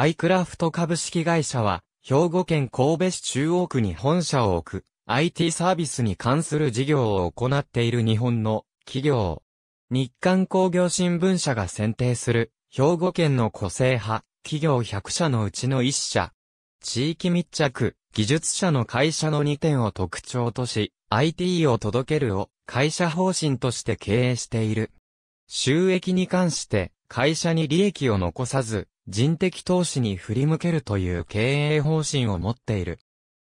アイクラフト株式会社は、兵庫県神戸市中央区に本社を置く、IT サービスに関する事業を行っている日本の企業。日刊工業新聞社が選定する、兵庫県の個性派、企業100社のうちの1社。地域密着、技術者の会社の2点を特徴とし、IT を届けるを会社方針として経営している。収益に関して、会社に利益を残さず、人的投資に振り向けるという経営方針を持っている。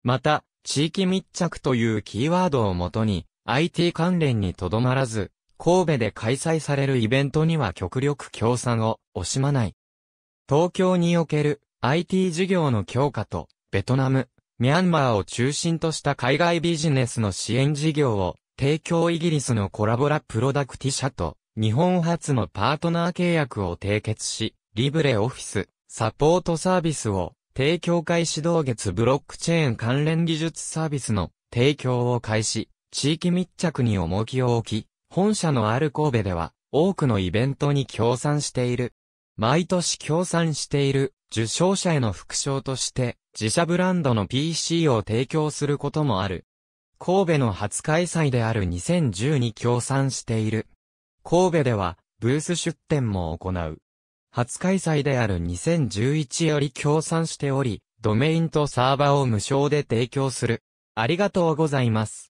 また、地域密着というキーワードをもとに、IT 関連にとどまらず、神戸で開催されるイベントには極力協賛を惜しまない。東京における IT 事業の強化と、ベトナム、ミャンマーを中心とした海外ビジネスの支援事業を、提供イギリスのコラボラプロダクティ社と、日本初のパートナー契約を締結し、リブレオフィス、サポートサービスを、提供開始同月ブロックチェーン関連技術サービスの提供を開始、地域密着に重きを置き、本社のある神戸では、多くのイベントに協賛している。毎年協賛している受賞者への副賞として、自社ブランドの PC を提供することもある。神戸の初開催である2010に協賛している。神戸では、ブース出展も行う。初開催である2011より協賛しており、ドメインとサーバーを無償で提供する。ありがとうございます。